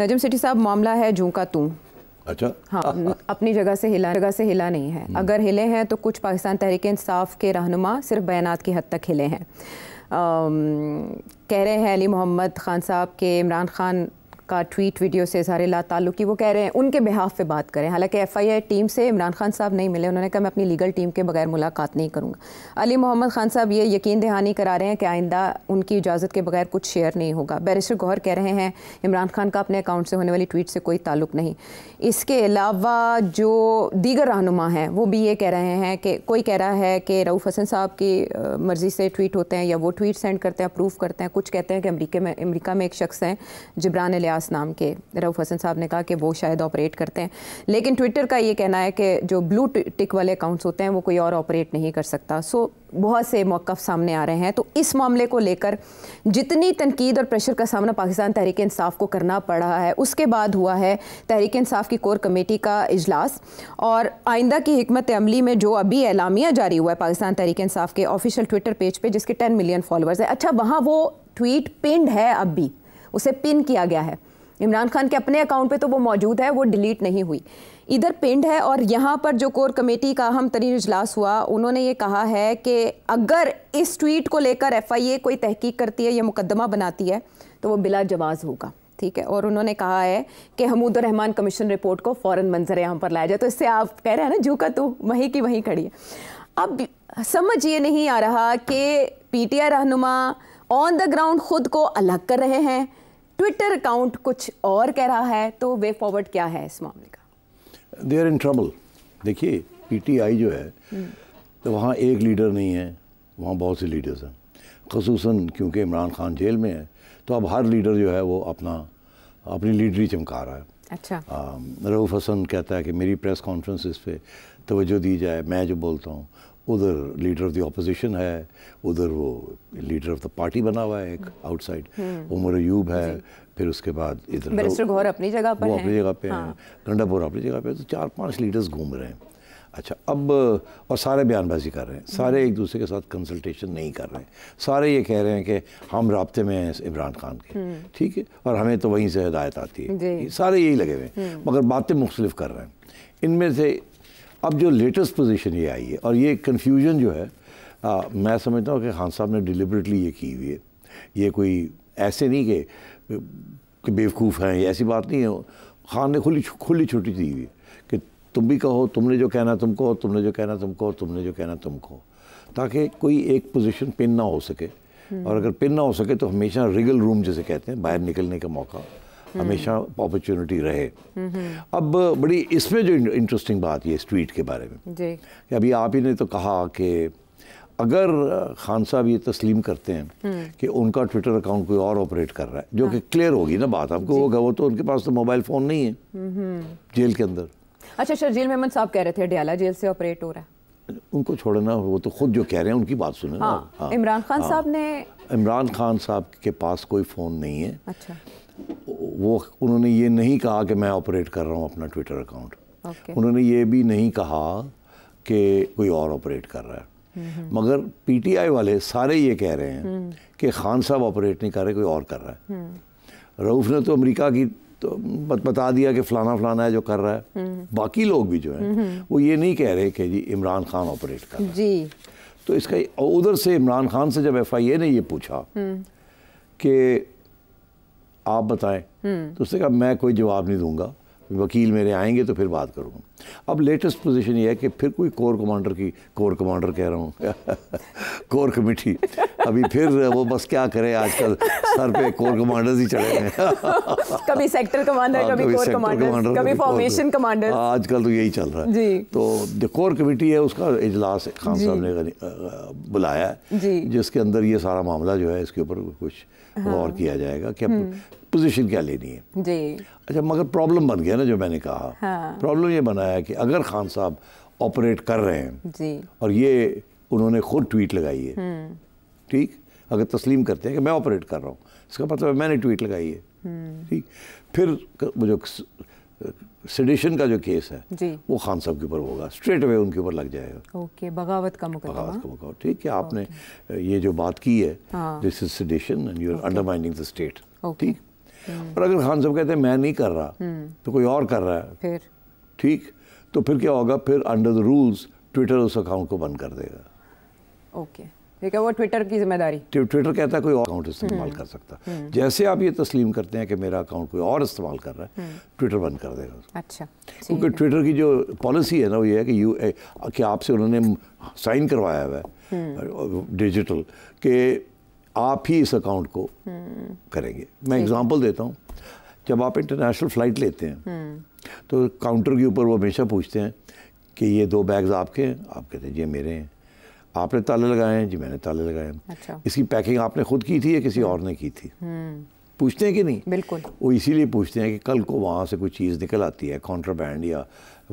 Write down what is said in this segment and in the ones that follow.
नजम city साहब मामला है जू का तू अच्छा हाँ अपनी जगह से हिला जगह से हिला नहीं है हम्म। अगर हिले हैं तो कुछ पाकिस्तान तहरीक इंसाफ के रहनुमा सिर्फ बयानात की हद तक हिले हैं आ, कह रहे हैं अली मोहम्मद ख़ान साहब के इमरान ख़ान का ट्वीट वीडियो से इजहार की वो कह रहे हैं उनके बिहाफ पे बात करें हालांकि एफ आई आई टीम से इमरान खान साहब नहीं मिले उन्होंने कहा मैं अपनी लीगल टीम के बगैर मुलाकात नहीं करूँगा अली मोहम्मद खान साहब ये यकीन दहानी करा रहे हैं कि आइंदा उनकी इजाज़त के बगैर कुछ शेयर नहीं होगा बैरिस्टर गौहर कह रहे हैं इमरान खान का अपने अकाउंट से होने वाली ट्वीट से कोई ताल्लुक नहीं इसके अलावा जो दीगर रहनुमा हैं वो भी ये कह रहे हैं कि कोई कह रहा है कि रऊफ़ हसन साहब की मर्ज़ी से ट्वीट होते हैं या वो ट्वीट सेंड करते हैं अप्रूव करते हैं कुछ कहते हैं कि अमरीके में अमरीका में एक शख्स हैं जबरान लिया अब्बास नाम के रऊफ़ हसन साहब ने कहा कि वो शायद ऑपरेट करते हैं लेकिन ट्विटर का ये कहना है कि जो ब्लू टिक वाले अकाउंट्स होते हैं वो कोई और ऑपरेट नहीं कर सकता सो बहुत से मौक़ सामने आ रहे हैं तो इस मामले को लेकर जितनी तनकीद और प्रेशर का सामना पाकिस्तान तहरीक इंसाफ को करना पड़ रहा है उसके बाद हुआ है तहरीक इंसाफ की कोर कमेटी का अजलास और आइंदा की हमत अमली में जो अभी एलामिया जारी हुआ है पाकिस्तान तहरीक इंसाफ के ऑफिशियल ट्विटर पेज पे जिसके टेन मिलियन फॉलोअर्स है अच्छा वहाँ वो ट्वीट पिंड है अब भी उसे पिन किया गया है इमरान खान के अपने अकाउंट पे तो वो मौजूद है वो डिलीट नहीं हुई इधर पिंड है और यहाँ पर जो कोर कमेटी का अहम तरीन इजलास हुआ उन्होंने ये कहा है कि अगर इस ट्वीट को लेकर एफआईए कोई तहकीक करती है या मुकदमा बनाती है तो वो बिला जवाज़ होगा ठीक है और उन्होंने कहा है कि हमूद रहमान कमीशन रिपोर्ट को फ़ौर मंजर यहाँ पर लाया जाए तो इससे आप कह रहे हैं ना जू का तू वहीं की वहीं खड़ी है अब समझ ये नहीं आ रहा कि पी आई रहनुमा ऑन द ग्राउंड खुद को अलग कर रहे हैं ट्विटर अकाउंट कुछ और कह रहा है तो वे फॉरवर्ड क्या है इस मामले का दे आर इन ट्रबल देखिए पीटीआई जो है तो वहाँ एक लीडर नहीं है वहाँ बहुत से लीडर्स हैं खसूस क्योंकि इमरान खान जेल में है तो अब हर लीडर जो है वो अपना अपनी लीडरी चमका रहा है अच्छा रऊफ़ हसन कहता है कि मेरी प्रेस कॉन्फ्रेंस पर तोज्जो दी जाए मैं जो बोलता हूँ उधर लीडर ऑफ द ऑपोजिशन है उधर वो लीडर ऑफ द पार्टी बना हुआ है एक आउटसाइड हम्म। उमर अयूब है फिर उसके बाद इधर घोर तो अपनी जगह पर वो अपनी जगह पे हैं गंडापुर हाँ। अपनी जगह पे तो चार पांच लीडर्स घूम रहे हैं अच्छा अब और सारे बयानबाजी कर रहे हैं सारे एक दूसरे के साथ कंसल्टेशन नहीं कर रहे हैं सारे ये कह रहे हैं कि हम रबते में हैं इमरान खान के हम्म। ठीक है और हमें तो वहीं से हिदायत आती है सारे यही लगे हुए हैं हम्म। मगर बातें मुख्तलिफ कर रहे हैं इनमें से अब जो लेटेस्ट पोजीशन ये आई है और ये कन्फ्यूजन जो है आ, मैं समझता हूँ कि खान साहब ने डिलिबरेटली ये की हुई है ये कोई ऐसे नहीं कि, कि बेवकूफ़ हैं ऐसी बात नहीं है खान ने खुली खुली छुट्टी दी हुई कि तुम भी कहो तुमने जो कहना तुमको तुमने जो कहना तुमको तुमने जो कहना तुमको ताकि कोई एक पोजीशन पिन ना हो सके हम्म। और अगर पिन ना हो सके तो हमेशा रिगल रूम जैसे कहते हैं बाहर निकलने का मौका हम्म। हमेशा अपॉर्चुनिटी रहे अब बड़ी इसमें जो इंटरेस्टिंग बात ये इस ट्वीट के बारे में जी। अभी आप ही ने तो कहा कि अगर खान साहब ये तस्लीम करते हैं हम्म। कि उनका ट्विटर अकाउंट कोई और ऑपरेट कर रहा है जो हाँ। कि क्लियर होगी ना बात आपको होगा वो तो उनके पास तो मोबाइल फ़ोन नहीं है जेल के अंदर अच्छा शर्जील अच्छा, मेहमद साहब कह रहे थे डियाला जेल से ऑपरेट हो रहा है उनको छोड़ना वो तो खुद जो कह रहे हैं उनकी बात सुने हाँ, हाँ, इमरान खान हाँ, साहब ने इमरान खान साहब के पास कोई फ़ोन नहीं है अच्छा वो उन्होंने ये नहीं कहा कि मैं ऑपरेट कर रहा हूँ अपना ट्विटर अकाउंट okay. उन्होंने ये भी नहीं कहा कि कोई और ऑपरेट कर रहा है मगर पीटीआई वाले सारे ये कह रहे हैं हम्म। कि खान साहब ऑपरेट नहीं कर रहे कोई और कर रहा है हम्म। रऊफ ने तो अमेरिका की तो बता दिया कि फ़लाना फ़लाना है जो कर रहा है हम्म। बाकी लोग भी जो हैं वो ये नहीं कह रहे कि जी इमरान खान ऑपरेट कर रहा जी तो इसका उधर से इमरान खान से जब एफ आई ए ने ये पूछा कि आप बताएं हम्म। तो उसने कहा मैं कोई जवाब नहीं दूंगा वकील मेरे आएंगे तो फिर बात करूँगा अब लेटेस्ट पोजीशन ये है कि फिर कोई कोर कमांडर की कोर कमांडर कह रहा हूँ कोर कमेटी अभी फिर वो बस क्या करे आजकल सर पे कोर कमांडर ही चढ़े हैं कभी सेक्टर कमांडर हाँ, कभी, कभी कोर कमांडर कभी फॉर्मेशन कमांडर हाँ, आजकल तो यही चल रहा है जी तो जो कोर कमेटी है उसका इजलास खान साहब ने बुलाया है जिसके अंदर ये सारा मामला जो है इसके ऊपर कुछ हाँ। गौर किया जाएगा कि पोजीशन हम्म। क्या लेनी है जी अच्छा मगर प्रॉब्लम बन गया ना जो मैंने कहा प्रॉब्लम ये बना बताया कि अगर खान साहब ऑपरेट कर रहे हैं जी और ये उन्होंने खुद ट्वीट लगाई है हम्म। ठीक अगर तस्लीम करते हैं कि मैं ऑपरेट कर रहा हूँ इसका मतलब मैंने ट्वीट लगाई है हम्म। ठीक फिर जो सेडिशन का जो केस है जी। वो खान साहब के ऊपर होगा स्ट्रेट अवे उनके ऊपर लग जाएगा ओके बगावत का मुकदमा बगावत का मुकदमा ठीक है आपने ये जो बात की है this is sedition and you are undermining the state ठीक और हम्म। अगर खान साहब कहते हैं मैं नहीं कर रहा तो कोई और कर रहा है फिर ठीक तो फिर क्या होगा फिर अंडर द रूल्स ट्विटर उस अकाउंट को बंद कर देगा ओके ठीक है वो ट्विटर की जिम्मेदारी ट्विटर कहता है कोई और अकाउंट इस्तेमाल हम्म। कर सकता हम्म। जैसे आप ये तस्लीम करते हैं कि मेरा अकाउंट कोई और इस्तेमाल कर रहा है ट्विटर हम्म। बंद कर देगा अच्छा क्योंकि ट्विटर की जो पॉलिसी है ना वो ये है कि यू eh, कि आपसे उन्होंने साइन करवाया हुआ है डिजिटल के आप ही इस अकाउंट को करेंगे मैं एग्जाम्पल देता हूँ जब आप इंटरनेशनल फ़्लाइट लेते हैं तो काउंटर के ऊपर वो हमेशा पूछते हैं कि ये दो बैग्स आपके हैं आप कहते हैं जी मेरे हैं आपने ताले लगाए हैं जी मैंने ताले लगाए हैं अच्छा। इसकी पैकिंग आपने खुद की थी या किसी हम्म। और ने की थी हम्म। पूछते हैं कि नहीं बिल्कुल वो इसीलिए पूछते हैं कि कल को वहाँ से कोई चीज़ निकल आती है कॉन्ट्राबैंड या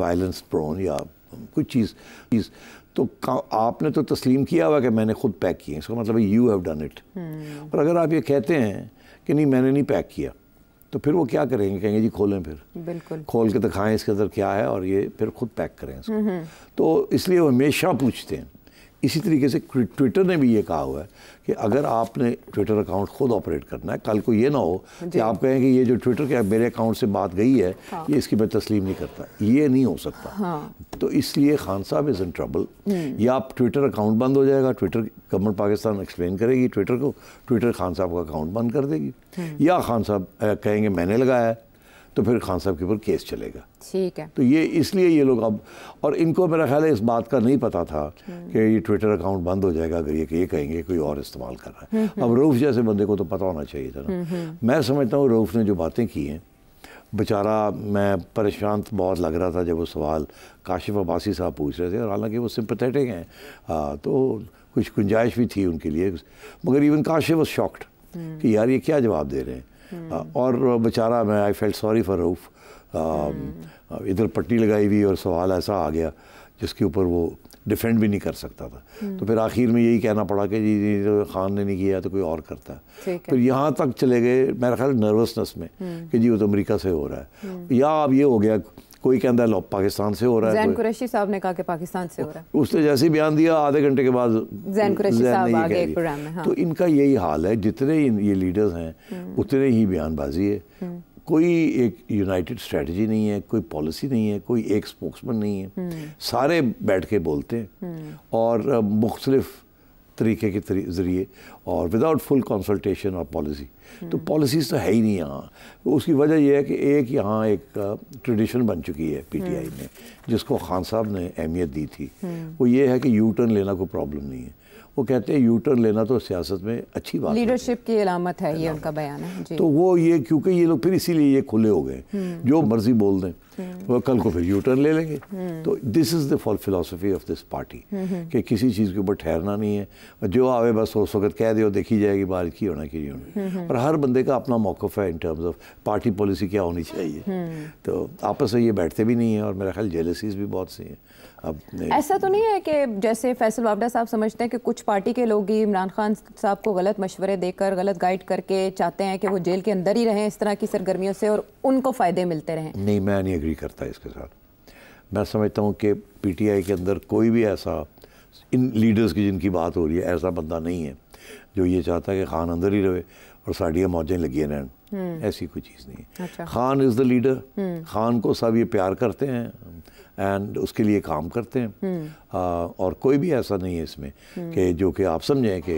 वायलेंस प्रोन या कुछ चीज़ चीज़ तो आपने तो तस्लीम किया हुआ कि मैंने खुद पैक किया इसका मतलब यू हैव डन इट और अगर आप ये कहते हैं कि नहीं मैंने नहीं पैक किया तो फिर वो क्या करेंगे कहेंगे जी खोलें फिर बिल्कुल खोल के दिखाएं इसके अंदर क्या है और ये फिर खुद पैक करें इसको हम्म, हम्म। तो इसलिए वो हमेशा पूछते हैं इसी तरीके से ट्विटर ने भी ये कहा हुआ है कि अगर आपने ट्विटर अकाउंट खुद ऑपरेट करना है कल को ये ना हो कि आप कहें कि ये जो ट्विटर के मेरे अकाउंट से बात गई है हाँ। ये इसकी मैं तस्लीम नहीं करता ये नहीं हो सकता हाँ। तो इसलिए खान साहब इज़ इन ट्रबल या आप ट्विटर अकाउंट बंद हो जाएगा ट्विटर गवर्नमेंट पाकिस्तान एक्सप्लेन करेगी ट्विटर को ट्विटर खान साहब का अकाउंट बंद कर देगी हम्म। या खान साहब कहेंगे मैंने लगाया है तो फिर खान साहब के ऊपर केस चलेगा ठीक है तो ये इसलिए ये लोग अब और इनको मेरा ख्याल है इस बात का नहीं पता था कि ये ट्विटर अकाउंट बंद हो जाएगा अगर ये कि ये कहेंगे कोई और इस्तेमाल कर रहा है अब हम्म, हम्म। रऊफ़ जैसे बंदे को तो पता होना चाहिए था ना हम्म, मैं समझता हूँ रऊफ़ ने जो बातें की हैं बेचारा मैं परेशान बहुत लग रहा था जब वो सवाल काशिफ अब्बासी साहब पूछ रहे थे और हालांकि वो सिंपथेटिक हैं हाँ तो कुछ गुंजाइश भी थी उनके लिए मगर इवन काशिफ वॉज शॉक्ड कि यार ये क्या जवाब दे रहे हैं और बेचारा मैं I felt sorry for Rauf इधर पट्टी लगाई हुई और सवाल ऐसा आ गया जिसके ऊपर वो डिफेंड भी नहीं कर सकता था हम्म। तो फिर आखिर में यही कहना पड़ा कि जी जी तो खान ने नहीं किया तो कोई और करता है फिर यहाँ तक चले गए मेरा ख्याल नर्वसनेस में हम्म। कि जी वो तो अमेरिका से हो रहा है हम्म। या अब ये हो गया कोई कहता है लो पाकिस्तान से हो रहा है जैन कुरैशी साहब ने कहा कि पाकिस्तान से हो रहा है उसने तो जैसे ही बयान दिया आधे घंटे के बाद जैन कुरैशी साहब आगे एक प्रोग्राम में हाँ। तो इनका यही हाल है जितने ये लीडर्स हैं हम्म। उतने ही बयानबाजी है हम्म। कोई एक यूनाइटेड स्ट्रेटजी नहीं है कोई पॉलिसी नहीं है कोई एक स्पोक्समैन नहीं है हम्म। सारे बैठ के बोलते हैं और मुख्तलिफ तरीके के जरिए और विदाउट फुल कंसल्टेशन और पॉलिसी तो पॉलिसीज़ हम्म। तो है ही नहीं यहाँ उसकी वजह यह है कि एक यहाँ एक ट्रेडिशन बन चुकी है पीटीआई हम्म। में जिसको खान साहब ने अहमियत दी थी हम्म। वो ये है कि यू टर्न लेना कोई प्रॉब्लम नहीं है वो कहते हैं यू टर्न लेना तो सियासत में अच्छी बात लीडरशिप की अलामत है ये उनका बयान है जी। तो वो ये क्योंकि ये लोग फिर इसीलिए ये खुले हो गए जो मर्जी बोल दें वो कल को फिर यू टर्न ले लेंगे तो this is the fall philosophy of this party कि किसी चीज़ के ऊपर ठहरना नहीं है जो आवे बस उस वक्त कह दे देखी जाएगी बारिश की होना की नहीं होना और हर बंदे का अपना मौकफ़ है in terms of party policy क्या होनी चाहिए हम्म। तो आपस में ये बैठते भी नहीं हैं और मेरा ख्याल जेलसीज भी बहुत सी हैं अब ऐसा तो नहीं है कि जैसे फैसल वाबडा साहब समझते हैं कि कुछ पार्टी के लोग ही इमरान खान साहब को गलत मशवरे देकर गलत गाइड करके चाहते हैं कि वो जेल के अंदर ही रहें इस तरह की सरगर्मियों से और उनको फ़ायदे मिलते रहें नहीं मैं नहीं एग्री करता इसके साथ मैं समझता हूँ कि पी के अंदर कोई भी ऐसा इन लीडर्स की जिनकी बात हो रही है ऐसा बंदा नहीं है जो ये चाहता है कि खान अंदर ही रहे और साड़ियाँ मौजें लगी रहन ऐसी कोई चीज़ नहीं है अच्छा। Khan is the leader Khan को सब ये प्यार करते हैं एंड उसके लिए काम करते हैं हम्म। आ, और कोई भी ऐसा नहीं है इसमें हम्म। कि जो कि आप समझें कि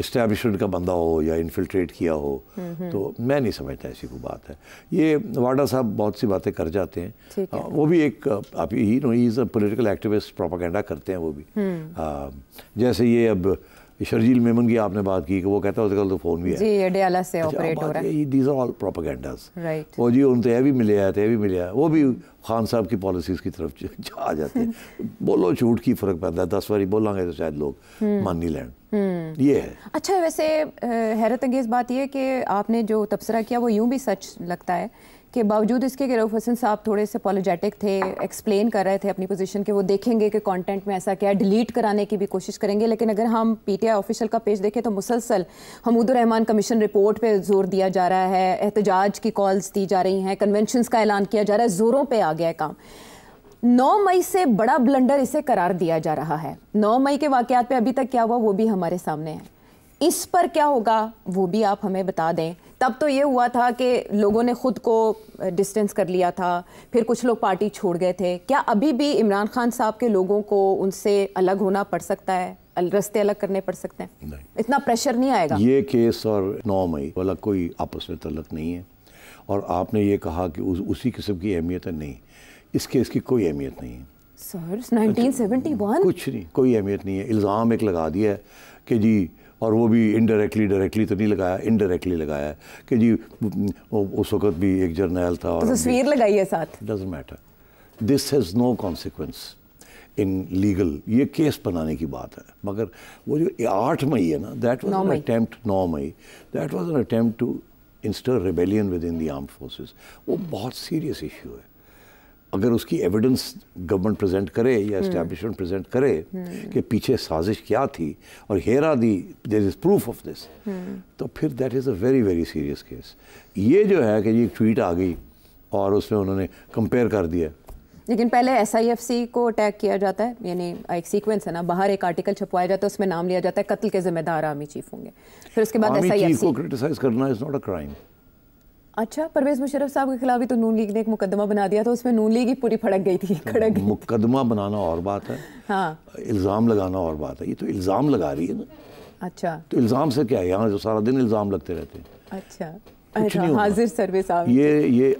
इस्टेब्लिशमेंट का बंदा हो या इन्फिल्ट्रेट किया हो हम्म, तो मैं नहीं समझता ऐसी कोई बात है ये वाडा साहब बहुत सी बातें कर जाते हैं आ, वो भी एक आप ही no is a political activist propaganda करते हैं वो भी आ, जैसे ये अब शर्जील मेमन की आपने बात की कि वो कहता है तो फ़ोन भी है जी अडियाला से ऑपरेट अच्छा, हो रहा है these are all propagandas right वो जी उनसे भी मिले आते ये भी मिले आए वो भी खान साहब की पॉलिसीज़ की तरफ जा जाते हैं बोलो झूठ की फ़र्क पड़ता है दस बारी बोलेंगे तो शायद लोग हम्म। मान नहीं लें हम्म। ये है अच्छा वैसे हैरत अंगेज़ बात यह कि आपने जो तबसरा किया वो यूं भी सच लगता है के बावजूद इसके कि रऊफ हसन साहब थोड़े से पॉलोजेटिक थे एक्सप्लेन कर रहे थे अपनी पोजीशन के वो देखेंगे कि कंटेंट में ऐसा क्या है डिलीट कराने की भी कोशिश करेंगे लेकिन अगर हम पीटीआई ऑफिशियल का पेज देखें तो मुसलसल हमूदुररहमान कमीशन रिपोर्ट पे जोर दिया जा रहा है एहतजाज की कॉल्स दी जा रही हैं कन्वेंशनस का ऐलान किया जा रहा है जोरों पर आ गया है काम नौ मई से बड़ा ब्लंडर इसे करार दिया जा रहा है नौ मई के वाक़ात पर अभी तक क्या हुआ वो भी हमारे सामने है इस पर क्या होगा वो भी आप हमें बता दें तब तो ये हुआ था कि लोगों ने ख़ुद को डिस्टेंस कर लिया था फिर कुछ लोग पार्टी छोड़ गए थे क्या अभी भी इमरान खान साहब के लोगों को उनसे अलग होना पड़ सकता है रस्ते अलग करने पड़ सकते हैं इतना प्रेशर नहीं आएगा ये केस और नौ मई वाला कोई आपस में तलक नहीं है और आपने ये कहा कि उस, उसी किस्म की अहमियत है नहीं इस केस की कोई अहमियत नहीं है सर 1971 कुछ नहीं कोई अहमियत नहीं है इल्ज़ाम एक लगा दिया है कि जी और वो भी इनडायरेक्टली डायरेक्टली तो नहीं लगाया इनडायरेक्टली लगाया है कि जी उस वक्त भी एक जर्नैल था और तो तस्वीर लगाई है साथ doesn't matter this has no consequence in legal ये केस बनाने की बात है मगर वो जो आठ मई है ना दैट वॉज एन अटैम्प्ट नौ मई that was an attempt to instil rebellion within the arm forces वो बहुत सीरियस इशू है अगर उसकी एविडेंस गवर्नमेंट प्रेजेंट करे या इस्टेब्लिशमेंट हम्म। प्रेजेंट करे हम्म। कि पीछे साजिश क्या थी और हेरा दी there is proof of this तो फिर that is a very very serious case ये जो है कि जी एक ट्वीट आ गई और उसमें उन्होंने कंपेयर कर दिया लेकिन पहले एस आई एफ सी को अटैक किया जाता है यानी एक सीक्वेंस है ना बाहर एक आर्टिकल छपवाया जाता है उसमें नाम लिया जाता है कत्ल के जिम्मेदार आर्मी चीफ होंगे फिर उसके बाद एस आई एफ सी को क्रिटिसाइज करना इज नॉट अ क्राइम अच्छा परवेज मुशरफ साहब के खिलाफ भी तो नून लीग ने एक मुकदमा बना दिया था उसमें नून लीग ही पूरी फड़क गई थी तो खड़क गई मुकदमा बनाना और बात है हाँ इल्ज़ाम लगाना और बात है ये तो इल्ज़ाम लगा रही है ना अच्छा तो इल्ज़ाम से क्या है यहाँ जो सारा दिन इल्ज़ाम लगते रहते हैं अच्छा, अच्छा हाजिर सर्वे साहब ये ये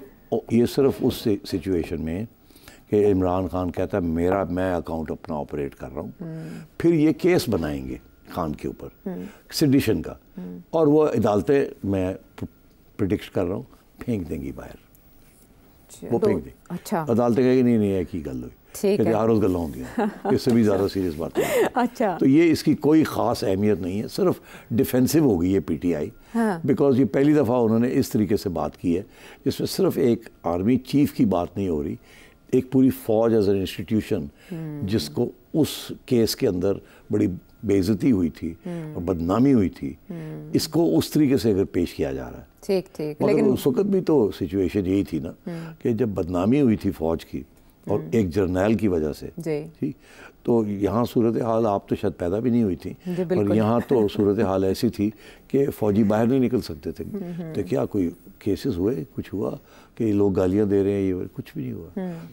ये सिर्फ उस सिचुएशन में कि इमरान खान कहता है मेरा मैं अकाउंट अपना ऑपरेट कर रहा हूँ हम्म। फिर ये केस बनाएंगे खान के ऊपर हम्म। सिडिशन का हम्म। और वो अदालतें में प्रिडिक्ट कर रहा हूँ फेंक देंगी बाहर वो फेंक देंगी अच्छा अदालत कहेगी नहीं नहीं एक ही गल हुई हर रोज़ गल होंगी इससे भी ज़्यादा सीरियस बात है अच्छा तो ये इसकी कोई ख़ास अहमियत नहीं है सिर्फ डिफेंसिव हो गई है पी टी आई बिकॉज ये पहली दफ़ा उन्होंने इस तरीके से बात की है जिसमें सिर्फ एक आर्मी चीफ की बात नहीं हो रही एक पूरी फौज एज एन इंस्टीट्यूशन जिसको उस केस के अंदर बड़ी बेइज्जती हुई थी हम्म। और बदनामी हुई थी हम्म। इसको उस तरीके से अगर पेश किया जा रहा है ठीक ठीक लेकिन उस वक्त भी तो सिचुएशन यही थी ना हम्म। कि जब बदनामी हुई थी फौज की और एक जर्नैल की वजह से ठीक तो यहाँ सूरत हाल आप तो शायद पैदा भी नहीं हुई थी और यहाँ तो सूरत हाल ऐसी थी कि फ़ौजी बाहर नहीं निकल सकते थे तो क्या कोई केसेस हुए कुछ हुआ कि लोग गालियाँ दे रहे हैं ये कुछ भी नहीं हुआ